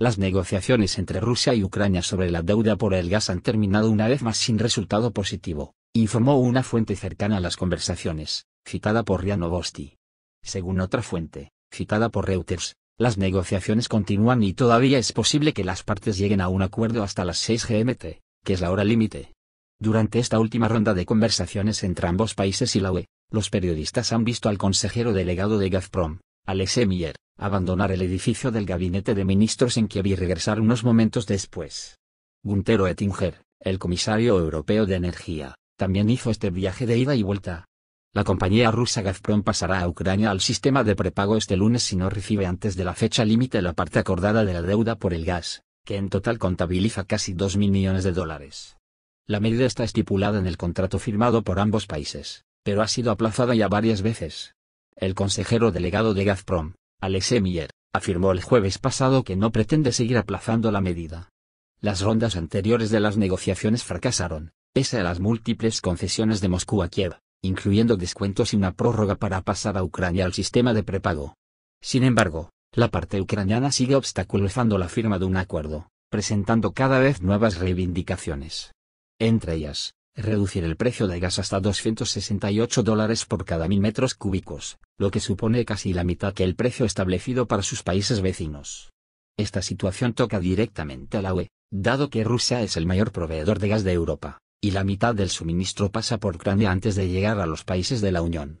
Las negociaciones entre Rusia y Ucrania sobre la deuda por el gas han terminado una vez más sin resultado positivo, informó una fuente cercana a las conversaciones, citada por RIA Según otra fuente, citada por Reuters, las negociaciones continúan y todavía es posible que las partes lleguen a un acuerdo hasta las 6 GMT, que es la hora límite. Durante esta última ronda de conversaciones entre ambos países y la UE, los periodistas han visto al consejero delegado de Gazprom, Alexei Miller abandonar el edificio del gabinete de ministros en Kiev y regresar unos momentos después. Guntero Oettinger, el comisario europeo de energía, también hizo este viaje de ida y vuelta. La compañía rusa Gazprom pasará a Ucrania al sistema de prepago este lunes si no recibe antes de la fecha límite la parte acordada de la deuda por el gas, que en total contabiliza casi 2 mil millones de dólares. La medida está estipulada en el contrato firmado por ambos países, pero ha sido aplazada ya varias veces. El consejero delegado de Gazprom, Alexe Miller, afirmó el jueves pasado que no pretende seguir aplazando la medida. Las rondas anteriores de las negociaciones fracasaron, pese a las múltiples concesiones de Moscú a Kiev, incluyendo descuentos y una prórroga para pasar a Ucrania al sistema de prepago. Sin embargo, la parte ucraniana sigue obstaculizando la firma de un acuerdo, presentando cada vez nuevas reivindicaciones. Entre ellas, reducir el precio de gas hasta 268 dólares por cada mil metros cúbicos, lo que supone casi la mitad que el precio establecido para sus países vecinos. Esta situación toca directamente a la UE, dado que Rusia es el mayor proveedor de gas de Europa, y la mitad del suministro pasa por Ucrania antes de llegar a los países de la Unión.